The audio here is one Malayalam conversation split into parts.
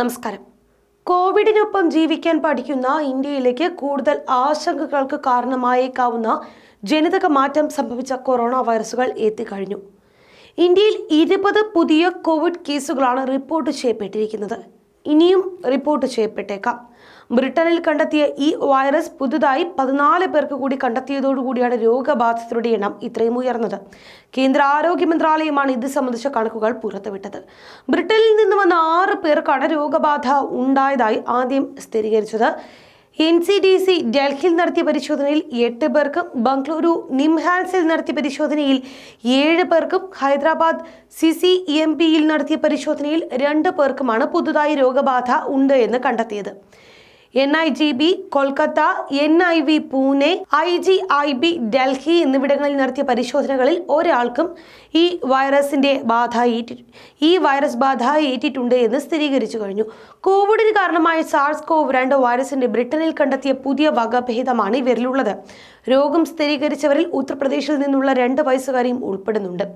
നമസ്കാരം കോവിഡിനൊപ്പം ജീവിക്കാൻ പഠിക്കുന്ന ഇന്ത്യയിലേക്ക് കൂടുതൽ ആശങ്കകൾക്ക് കാരണമായേക്കാവുന്ന ജനിതക മാറ്റം സംഭവിച്ച കൊറോണ വൈറസുകൾ എത്തിക്കഴിഞ്ഞു ഇന്ത്യയിൽ ഇരുപത് പുതിയ കോവിഡ് കേസുകളാണ് റിപ്പോർട്ട് ചെയ്യപ്പെട്ടിരിക്കുന്നത് ഇനിയും റിപ്പോർട്ട് ചെയ്യപ്പെട്ടേക്കാം ബ്രിട്ടനിൽ കണ്ടെത്തിയ ഈ വൈറസ് പുതുതായി പതിനാല് പേർക്ക് കൂടി കണ്ടെത്തിയതോടുകൂടിയാണ് രോഗബാധിതരുടെ എണ്ണം ഇത്രയും ഉയർന്നത് കേന്ദ്ര ആരോഗ്യ മന്ത്രാലയമാണ് ഇത് സംബന്ധിച്ച കണക്കുകൾ പുറത്തുവിട്ടത് ബ്രിട്ടനിൽ നിന്ന് വന്ന ആറ് പേർക്കാണ് രോഗബാധ ഉണ്ടായതായി ആദ്യം സ്ഥിരീകരിച്ചത് എൻ സി ഡി സി ഡൽഹിയിൽ നടത്തിയ പരിശോധനയിൽ എട്ട് പേർക്കും ബംഗളൂരു നിംഹാൻസിൽ നടത്തിയ പരിശോധനയിൽ ഏഴ് പേർക്കും ഹൈദരാബാദ് സി എം പിയിൽ നടത്തിയ പരിശോധനയിൽ രണ്ട് പേർക്കുമാണ് പുതുതായി രോഗബാധ ഉണ്ട് എന്ന് കണ്ടെത്തിയത് N I G B Kolkata N I V Pune I G I B Delhi എന്നിവിടങ്ങളിൽ നടത്തിയ പരിശോധനകളിൽ ഒരാൾക്കും ഈ വൈറസിന്റെ ബാധ ഏറ്റി ഈ വൈറസ് ബാധ ഏറ്റിട്ടുണ്ട് എന്ന് സ്ഥിരീകരിച്ചു കഴിഞ്ഞു കോവിഡിന് കാരണമായ സാർസ് കോവ് രണ്ട് വൈറസിന്റെ ബ്രിട്ടനിൽ കണ്ടെത്തിയ പുതിയ വകഭേദമാണ് ഇവരിലുള്ളത് രോഗം സ്ഥിരീകരിച്ചവരിൽ ഉത്തർപ്രദേശിൽ നിന്നുള്ള രണ്ട് വയസ്സുകാരെയും ഉൾപ്പെടുന്നുണ്ട്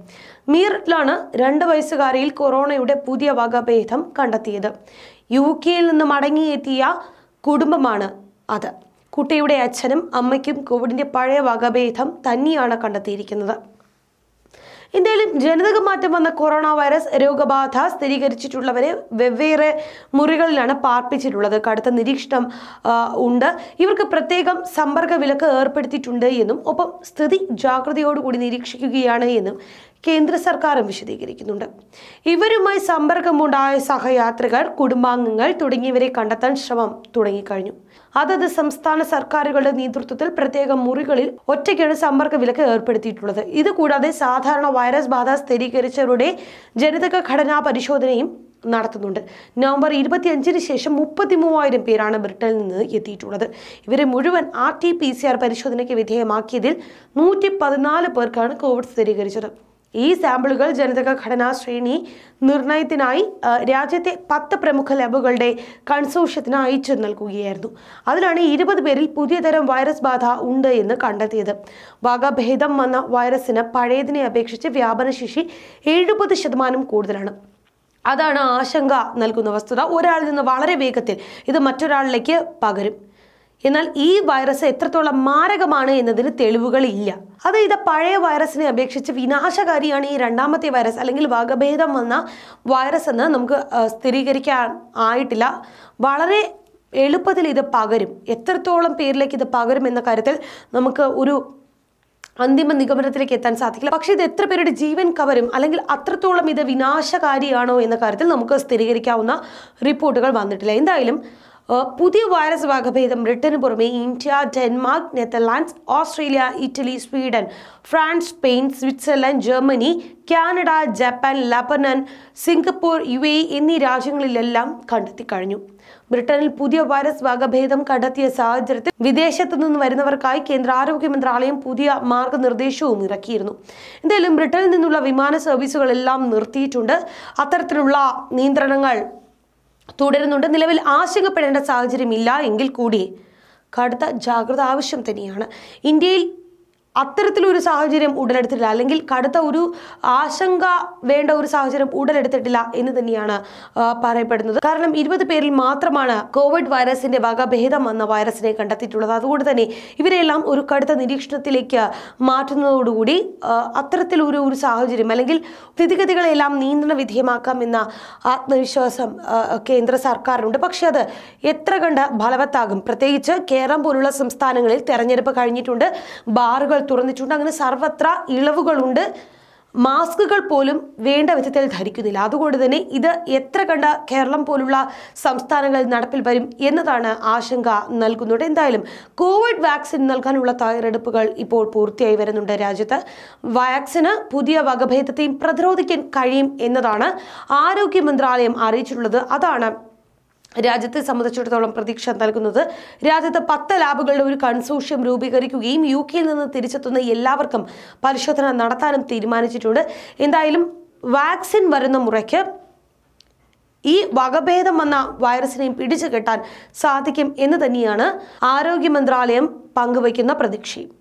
മീററ്റിലാണ് രണ്ട് വയസ്സുകാരിയിൽ കൊറോണയുടെ പുതിയ വകഭേദം കണ്ടെത്തിയത് യു കെയിൽ നിന്ന് മടങ്ങിയെത്തിയ കുടുംബമാണ് അത് കുട്ടിയുടെ അച്ഛനും അമ്മയ്ക്കും കോവിഡിൻ്റെ പഴയ വകഭേദം തന്നെയാണ് കണ്ടെത്തിയിരിക്കുന്നത് ഇന്ത്യയിലും ജനിതക മാറ്റം വന്ന കൊറോണ വൈറസ് രോഗബാധ സ്ഥിരീകരിച്ചിട്ടുള്ളവരെ വെവ്വേറെ മുറികളിലാണ് പാർപ്പിച്ചിട്ടുള്ളത് കടുത്ത നിരീക്ഷണം ഉണ്ട് ഇവർക്ക് പ്രത്യേകം സമ്പർക്ക വിലക്ക് ഏർപ്പെടുത്തിയിട്ടുണ്ട് എന്നും ഒപ്പം സ്ഥിതി ജാഗ്രതയോടുകൂടി നിരീക്ഷിക്കുകയാണ് എന്നും കേന്ദ്ര സർക്കാരും വിശദീകരിക്കുന്നുണ്ട് ഇവരുമായി സമ്പർക്കമുണ്ടായ സഹയാത്രികർ കുടുംബാംഗങ്ങൾ തുടങ്ങിയവരെ കണ്ടെത്താൻ ശ്രമം തുടങ്ങിക്കഴിഞ്ഞു അതത് സംസ്ഥാന സർക്കാരുകളുടെ നേതൃത്വത്തിൽ പ്രത്യേക മുറികളിൽ ഒറ്റയ്ക്കാണ് സമ്പർക്ക വിലക്ക് ഏർപ്പെടുത്തിയിട്ടുള്ളത് ഇതുകൂടാതെ സാധാരണ വൈറസ് ബാധ സ്ഥിരീകരിച്ചവരുടെ ജനിതക ഘടനാ പരിശോധനയും നടത്തുന്നുണ്ട് നവംബർ ഇരുപത്തിയഞ്ചിന് ശേഷം മുപ്പത്തി മൂവായിരം പേരാണ് ബ്രിട്ടനിൽ നിന്ന് എത്തിയിട്ടുള്ളത് ഇവരെ മുഴുവൻ R T P C R പരിശോധനയ്ക്ക് വിധേയമാക്കിയതിൽ നൂറ്റി പതിനാല് പേർക്കാണ് കോവിഡ് സ്ഥിരീകരിച്ചത് ഈ സാമ്പിളുകൾ ജനിതക ഘടനാ ശ്രേണി നിർണയത്തിനായി രാജ്യത്തെ പത്ത് പ്രമുഖ ലാബുകളുടെ കൺസോഷ്യത്തിന് അയച്ചു നൽകുകയായിരുന്നു അതിലാണ് ഇരുപത് പേരിൽ പുതിയ തരം വൈറസ് ബാധ ഉണ്ട് എന്ന് കണ്ടെത്തിയത് വകഭേദം വന്ന വൈറസിന് പഴയതിനെ അപേക്ഷിച്ച് വ്യാപനശേഷി എഴുപത് ശതമാനം കൂടുതലാണ് അതാണ് ആശങ്ക നൽകുന്ന വസ്തുത ഒരാളിൽ നിന്ന് വളരെ വേഗത്തിൽ ഇത് മറ്റൊരാളിലേക്ക് പകരും എന്നാൽ ഈ വൈറസ് എത്രത്തോളം മാരകമാണ് എന്നതിന് തെളിവുകളില്ല അത് ഇത് പഴയ വൈറസിനെ അപേക്ഷിച്ച് വിനാശകാരിയാണ് ഈ രണ്ടാമത്തെ വൈറസ് അല്ലെങ്കിൽ വകഭേദം വന്ന വൈറസ് എന്ന് നമുക്ക് സ്ഥിരീകരിക്കാൻ ആയിട്ടില്ല വളരെ എളുപ്പത്തിൽ ഇത് പകരും എത്രത്തോളം പേരിലേക്ക് ഇത് പകരും എന്ന കാര്യത്തിൽ നമുക്ക് ഒരു അന്തിമ നിഗമനത്തിലേക്ക് എത്താൻ സാധിക്കില്ല പക്ഷേ ഇത് എത്ര പേരുടെ ജീവൻ കവരും അല്ലെങ്കിൽ അത്രത്തോളം ഇത് വിനാശകാരിയാണോ എന്ന കാര്യത്തിൽ നമുക്ക് സ്ഥിരീകരിക്കാവുന്ന റിപ്പോർട്ടുകൾ വന്നിട്ടില്ല എന്തായാലും പുതിയ വൈറസ് വകഭേദം ബ്രിട്ടന് പുറമെ India Denmark Netherlands Australia Italy Sweden France Spain Switzerland Germany Canada Japan Lebanon Singapore U A എന്നീ രാജ്യങ്ങളിലെല്ലാം കണ്ടെത്തി കഴിഞ്ഞു ബ്രിട്ടനിൽ പുതിയ വൈറസ് വകഭേദം കണ്ടെത്തിയ സാഹചര്യത്തിൽ വിദേശത്തു നിന്ന് വരുന്നവർക്കായി കേന്ദ്ര ആരോഗ്യ മന്ത്രാലയം പുതിയ മാർഗനിർദ്ദേശവും ഇറക്കിയിരുന്നു എന്തായാലും ബ്രിട്ടനിൽ നിന്നുള്ള വിമാന സർവീസുകളെല്ലാം നിർത്തിയിട്ടുണ്ട് അത്തരത്തിലുള്ള നിയന്ത്രണങ്ങൾ തുടരുന്നുണ്ട് നിലവിൽ ആശങ്കപ്പെടേണ്ട സാഹചര്യമില്ല എങ്കിൽ കൂടി കടുത്ത ജാഗ്രത ആവശ്യം തന്നെയാണ് ഇന്ത്യയിൽ അത്തരത്തിലൊരു സാഹചര്യം ഉടലെടുത്തിട്ടില്ല അല്ലെങ്കിൽ കടുത്ത ഒരു ആശങ്ക വേണ്ട ഒരു സാഹചര്യം ഉടലെടുത്തിട്ടില്ല എന്ന് തന്നെയാണ് പറയപ്പെടുന്നത് കാരണം ഇരുപത് പേരിൽ മാത്രമാണ് കോവിഡ് വൈറസിന്റെ വകഭേദം വന്ന വൈറസിനെ കണ്ടെത്തിയിട്ടുള്ളത് അതുകൊണ്ട് തന്നെ ഇവരെല്ലാം ഒരു കടുത്ത നിരീക്ഷണത്തിലേക്ക് മാറ്റുന്നതോടുകൂടി അത്തരത്തിലൊരു ഒരു സാഹചര്യം അല്ലെങ്കിൽ സ്ഥിതിഗതികളെല്ലാം നിയന്ത്രണ വിധേയമാക്കാം എന്ന ആത്മവിശ്വാസം കേന്ദ്ര സർക്കാരിനുണ്ട് പക്ഷേ അത് എത്ര കണ്ട് ഫലവത്താകും പ്രത്യേകിച്ച് കേരളം പോലുള്ള സംസ്ഥാനങ്ങളിൽ തെരഞ്ഞെടുപ്പ് കഴിഞ്ഞിട്ടുണ്ട് ബാറുകൾ തുറന്നിട്ടുണ്ട് അങ്ങനെ സർവത്ര ഇളവുകളുണ്ട് മാസ്കുകൾ പോലും വേണ്ട വിധത്തിൽ ധരിക്കുന്നില്ല അതുകൊണ്ട് തന്നെ ഇത് എത്ര കണ്ട കേരളം പോലുള്ള സംസ്ഥാനങ്ങളിൽ നടപ്പിൽ വരും എന്നതാണ് ആശങ്ക നൽകുന്നത് എന്തായാലും കോവിഡ് വാക്സിൻ നൽകാനുള്ള തയ്യാറെടുപ്പുകൾ ഇപ്പോൾ പൂർത്തിയായി വരുന്നുണ്ട് രാജ്യത്ത് വാക്സിന് പുതിയ വകഭേദത്തെയും പ്രതിരോധിക്കാൻ കഴിയും എന്നതാണ് ആരോഗ്യ മന്ത്രാലയം അറിയിച്ചിട്ടുള്ളത് അതാണ് രാജ്യത്തെ സംബന്ധിച്ചിടത്തോളം പ്രതീക്ഷ നൽകുന്നത് രാജ്യത്ത് പത്ത് ലാബുകളുടെ ഒരു കൺസോഷ്യം രൂപീകരിക്കുകയും യു കെയിൽ നിന്ന് തിരിച്ചെത്തുന്ന എല്ലാവർക്കും പരിശോധന നടത്താനും തീരുമാനിച്ചിട്ടുണ്ട് എന്തായാലും വാക്സിൻ വരുന്ന മുറയ്ക്ക് ഈ വകഭേദം വന്ന വൈറസിനെയും പിടിച്ചു കെട്ടാൻ സാധിക്കും എന്ന് തന്നെയാണ് ആരോഗ്യ മന്ത്രാലയം പങ്കുവയ്ക്കുന്ന പ്രതീക്ഷയും